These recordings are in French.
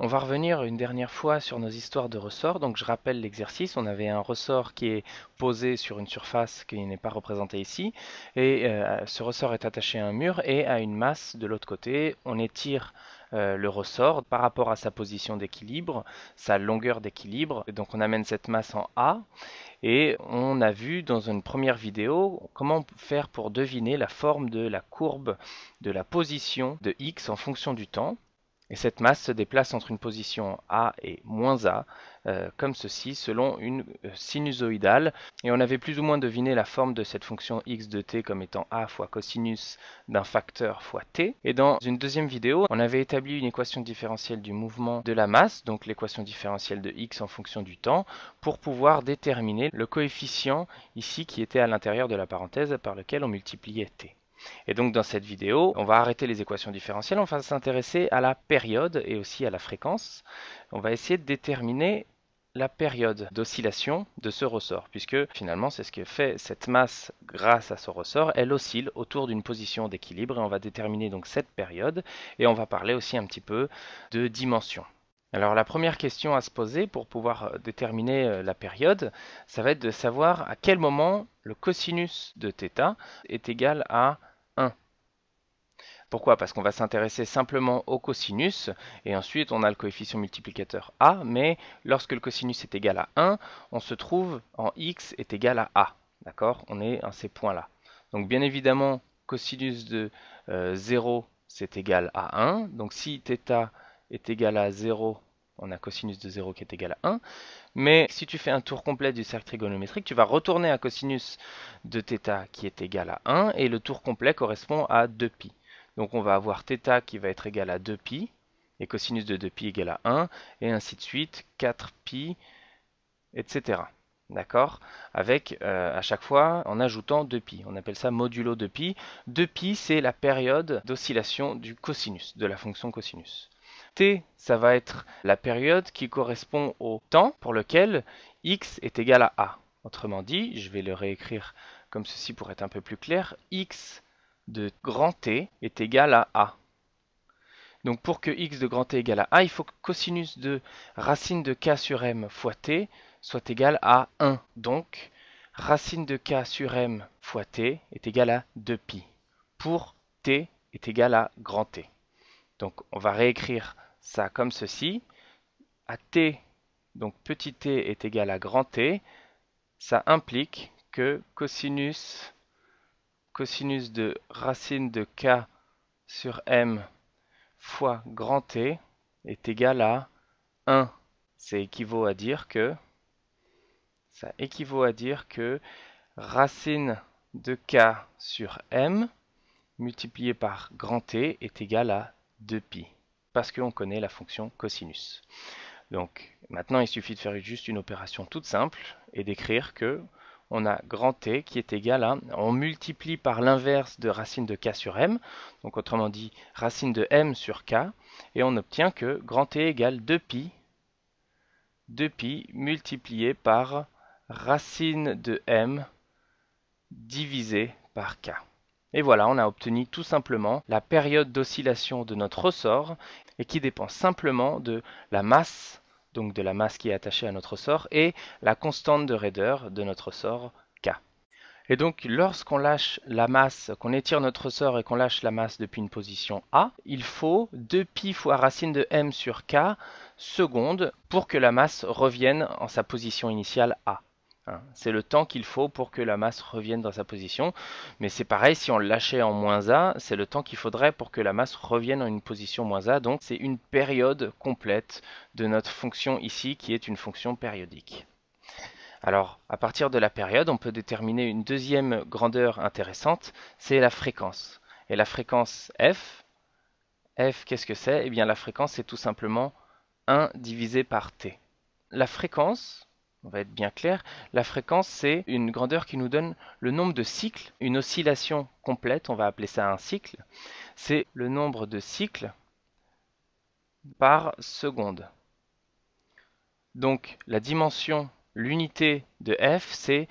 On va revenir une dernière fois sur nos histoires de ressorts. Donc je rappelle l'exercice, on avait un ressort qui est posé sur une surface qui n'est pas représentée ici. Et euh, ce ressort est attaché à un mur et à une masse de l'autre côté. On étire euh, le ressort par rapport à sa position d'équilibre, sa longueur d'équilibre. Donc on amène cette masse en A. Et on a vu dans une première vidéo comment faire pour deviner la forme de la courbe de la position de x en fonction du temps. Et cette masse se déplace entre une position A et moins A, euh, comme ceci, selon une euh, sinusoïdale. Et on avait plus ou moins deviné la forme de cette fonction x de t comme étant A fois cosinus d'un facteur fois t. Et dans une deuxième vidéo, on avait établi une équation différentielle du mouvement de la masse, donc l'équation différentielle de x en fonction du temps, pour pouvoir déterminer le coefficient ici qui était à l'intérieur de la parenthèse par lequel on multipliait t. Et donc dans cette vidéo, on va arrêter les équations différentielles, on va s'intéresser à la période et aussi à la fréquence. On va essayer de déterminer la période d'oscillation de ce ressort, puisque finalement c'est ce que fait cette masse grâce à ce ressort, elle oscille autour d'une position d'équilibre et on va déterminer donc cette période et on va parler aussi un petit peu de dimension. Alors la première question à se poser pour pouvoir euh, déterminer euh, la période, ça va être de savoir à quel moment le cosinus de θ est égal à pourquoi Parce qu'on va s'intéresser simplement au cosinus, et ensuite on a le coefficient multiplicateur a, mais lorsque le cosinus est égal à 1, on se trouve en x est égal à a. D'accord On est à ces points-là. Donc bien évidemment, cosinus de 0, euh, c'est égal à 1. Donc si θ est égal à 0, on a cosinus de 0 qui est égal à 1. Mais si tu fais un tour complet du cercle trigonométrique, tu vas retourner à cosinus de θ qui est égal à 1, et le tour complet correspond à 2π. Donc on va avoir θ qui va être égal à 2π, et cosinus de 2π égale à 1, et ainsi de suite, 4π, etc. D'accord Avec, euh, à chaque fois, en ajoutant 2π. On appelle ça modulo 2π. 2π, c'est la période d'oscillation du cosinus, de la fonction cosinus. T, ça va être la période qui correspond au temps pour lequel x est égal à a. Autrement dit, je vais le réécrire comme ceci pour être un peu plus clair, x de grand T est égal à A. Donc pour que x de grand T égal à A, il faut que cosinus de racine de k sur m fois t soit égal à 1. Donc racine de k sur m fois t est égal à 2pi pour t est égal à grand T. Donc on va réécrire ça comme ceci. À t, donc petit t est égal à grand T, ça implique que cosinus cosinus de racine de k sur m fois grand T est égal à 1. Ça équivaut à dire que ça équivaut à dire que racine de k sur m multiplié par grand T est égal à 2pi parce qu'on connaît la fonction cosinus. Donc maintenant il suffit de faire juste une opération toute simple et d'écrire que on a grand T qui est égal à, on multiplie par l'inverse de racine de K sur M, donc autrement dit racine de M sur K, et on obtient que grand T égale 2pi, 2pi multiplié par racine de M divisé par K. Et voilà, on a obtenu tout simplement la période d'oscillation de notre ressort et qui dépend simplement de la masse donc de la masse qui est attachée à notre sort, et la constante de raideur de notre sort k. Et donc lorsqu'on lâche la masse, qu'on étire notre sort et qu'on lâche la masse depuis une position A, il faut 2 pi fois racine de m sur k secondes pour que la masse revienne en sa position initiale A. Hein. C'est le temps qu'il faut pour que la masse revienne dans sa position. Mais c'est pareil, si on le lâchait en moins A, c'est le temps qu'il faudrait pour que la masse revienne en une position moins A. Donc c'est une période complète de notre fonction ici qui est une fonction périodique. Alors, à partir de la période, on peut déterminer une deuxième grandeur intéressante, c'est la fréquence. Et la fréquence f, f qu'est-ce que c'est Eh bien la fréquence c'est tout simplement 1 divisé par t. La fréquence, on va être bien clair, la fréquence c'est une grandeur qui nous donne le nombre de cycles, une oscillation complète, on va appeler ça un cycle, c'est le nombre de cycles par seconde. Donc la dimension, l'unité de f, c'est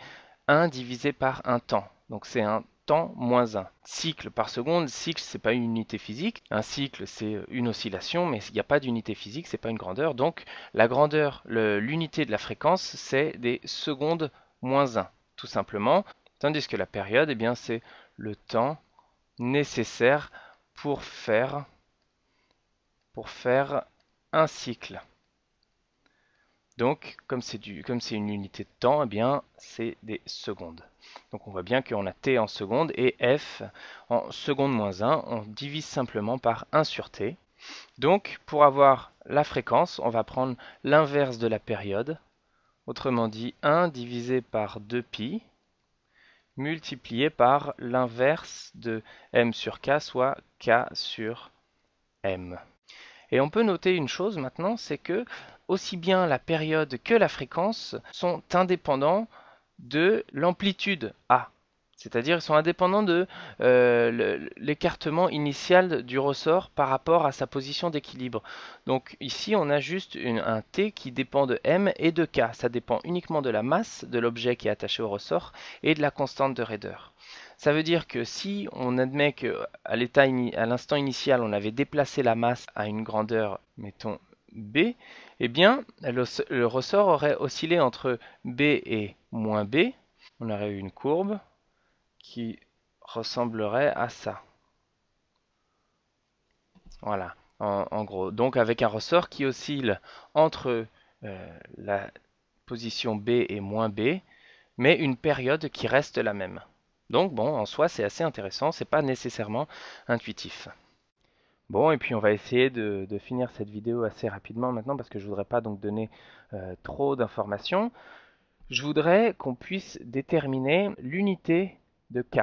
1 divisé par un temps. Donc c'est un temps moins 1. Cycle par seconde, cycle c'est pas une unité physique, un cycle c'est une oscillation, mais il n'y a pas d'unité physique, c'est pas une grandeur, donc la grandeur, l'unité de la fréquence c'est des secondes moins 1, tout simplement, tandis que la période, eh bien c'est le temps nécessaire pour faire, pour faire un cycle. Donc, comme c'est une unité de temps, eh bien, c'est des secondes. Donc on voit bien qu'on a t en secondes et f en seconde moins 1, on divise simplement par 1 sur t. Donc pour avoir la fréquence, on va prendre l'inverse de la période, autrement dit 1 divisé par 2 pi multiplié par l'inverse de m sur k, soit k sur m. Et on peut noter une chose maintenant, c'est que aussi bien la période que la fréquence sont indépendants de l'amplitude A. C'est-à-dire ils sont indépendants de euh, l'écartement initial du ressort par rapport à sa position d'équilibre. Donc ici on a juste un T qui dépend de M et de K. Ça dépend uniquement de la masse de l'objet qui est attaché au ressort et de la constante de raideur. Ça veut dire que si on admet qu'à l'instant initial on avait déplacé la masse à une grandeur, mettons B, eh bien, le, ressort aurait oscillé entre B et moins B. On aurait eu une courbe qui ressemblerait à ça. Voilà, en, gros. Donc avec un ressort qui oscille entre euh, la position B et moins B, mais une période qui reste la même. Donc bon, en soi, c'est assez intéressant, c'est pas nécessairement intuitif. Bon, et puis on va essayer de, finir cette vidéo assez rapidement maintenant parce que je voudrais pas donc donner euh, trop d'informations. Je voudrais qu'on puisse déterminer l'unité de K.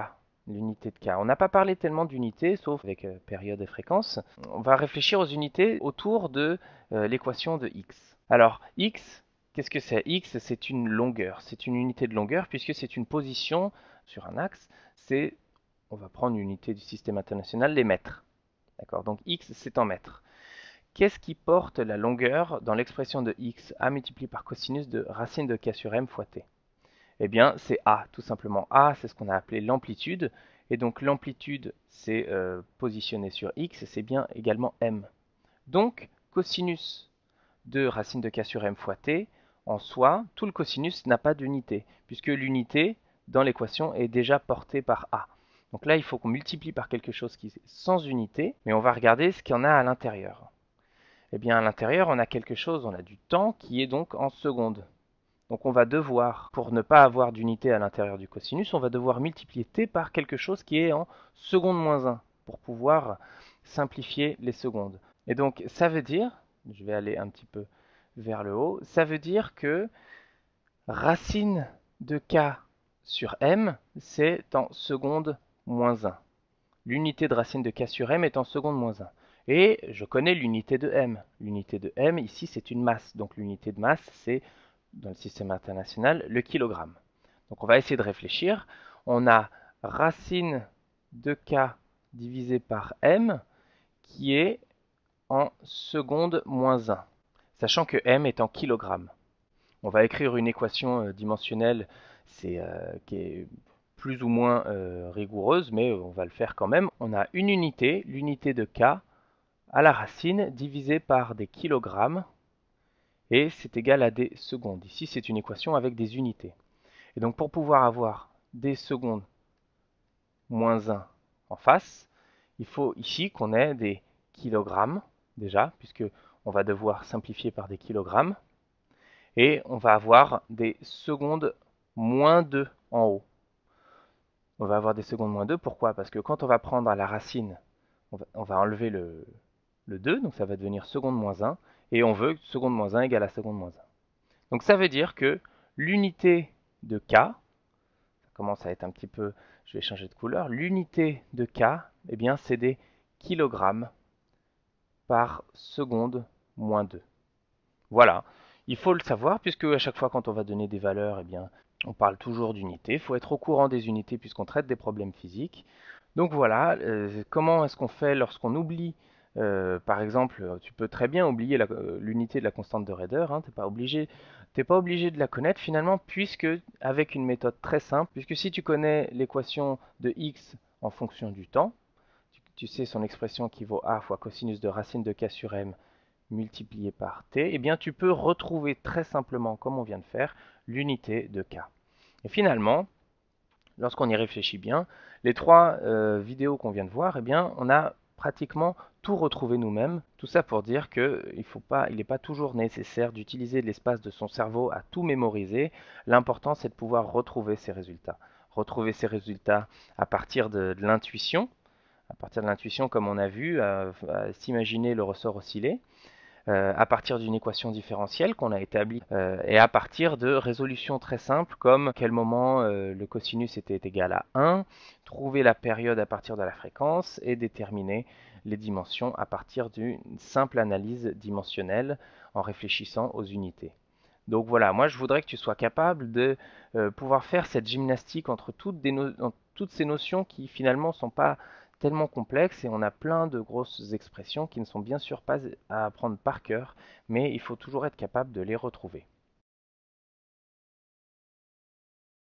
L'unité de K. On n'a pas parlé tellement d'unités, sauf avec euh, période et fréquence. On va réfléchir aux unités autour de euh, l'équation de x. Alors, x, qu'est-ce que c'est x, c'est une longueur. C'est une unité de longueur puisque c'est une position sur un axe. C'est, on va prendre l'unité du système international, les mètres. D'accord Donc x, c'est en mètres. Qu'est-ce qui porte la longueur dans l'expression de x a multiplié par cosinus de racine de k sur m fois t Eh bien, c'est a, tout simplement. a, c'est ce qu'on a appelé l'amplitude. Et donc l'amplitude, c'est euh, positionné sur x, et c'est bien également m. Donc, cosinus de racine de k sur m fois t, en soi, tout le cosinus n'a pas d'unité, puisque l'unité dans l'équation est déjà portée par a. Donc là, il faut qu'on multiplie par quelque chose qui est sans unité, mais on va regarder ce qu'il y en a à l'intérieur. Eh bien, à l'intérieur, on a quelque chose, on a du temps qui est donc en secondes. Donc on va devoir, pour ne pas avoir d'unité à l'intérieur du cosinus, on va devoir multiplier t par quelque chose qui est en seconde moins 1, pour pouvoir simplifier les secondes. Et donc ça veut dire, je vais aller un petit peu vers le haut, ça veut dire que racine de k sur m, c'est en seconde moins 1. L'unité de racine de k sur m est en seconde moins 1. Et je connais l'unité de m. L'unité de m, ici, c'est une masse. Donc l'unité de masse, c'est, dans le système international, le kilogramme. Donc on va essayer de réfléchir. On a racine de k divisé par m qui est en seconde moins 1, sachant que m est en kilogramme. On va écrire une équation euh, dimensionnelle, c'est euh, est plus ou moins euh, rigoureuse, mais euh, on va le faire quand même. On a une unité, l'unité de k, à la racine, divisée par des kilogrammes, et c'est égal à des secondes. Ici, c'est une équation avec des unités. Et donc, pour pouvoir avoir des secondes moins 1 en face, il faut ici qu'on ait des kilogrammes, déjà, puisque on va devoir simplifier par des kilogrammes, et on va avoir des secondes moins 2 en haut on va avoir des secondes moins 2. Pourquoi Parce que quand on va prendre à la racine, on va, enlever le, le 2, donc ça va devenir seconde moins 1, et on veut que seconde moins 1 égale à seconde moins 1. Donc ça veut dire que l'unité de k, ça commence à être un petit peu, je vais changer de couleur, l'unité de k, et eh bien c'est des kilogrammes par seconde moins 2. Voilà, il faut le savoir puisque à chaque fois quand on va donner des valeurs, et eh bien on parle toujours d'unités. Il faut être au courant des unités puisqu'on traite des problèmes physiques. Donc voilà, euh, comment est-ce qu'on fait lorsqu'on oublie euh, par exemple, tu peux très bien oublier euh, l'unité de la constante de Raider, hein, tu n'es pas, obligé, t'es pas obligé de la connaître finalement, puisque avec une méthode très simple, puisque si tu connais l'équation de x en fonction du temps, tu, tu sais son expression qui vaut a fois cosinus de racine de k sur m multiplié par t, eh bien tu peux retrouver très simplement, comme on vient de faire, l'unité de k. Et finalement, lorsqu'on y réfléchit bien, les trois euh, vidéos qu'on vient de voir, eh bien, on a pratiquement tout retrouvé nous-mêmes. Tout ça pour dire qu'il n'est pas toujours nécessaire d'utiliser l'espace de son cerveau à tout mémoriser. L'important, c'est de pouvoir retrouver ses résultats. Retrouver ses résultats à partir de, l'intuition, à partir de l'intuition comme on a vu, s'imaginer le ressort oscillé, euh, à partir d'une équation différentielle qu'on a établie euh, et à partir de résolutions très simples comme quel moment euh, le cosinus était égal à 1, trouver la période à partir de la fréquence et déterminer les dimensions à partir d'une simple analyse dimensionnelle en réfléchissant aux unités. Donc voilà, moi je voudrais que tu sois capable de pouvoir faire cette gymnastique entre toutes, entre toutes ces notions qui finalement ne sont pas tellement complexe et on a plein de grosses expressions qui ne sont bien sûr pas à apprendre par cœur, mais il faut toujours être capable de les retrouver.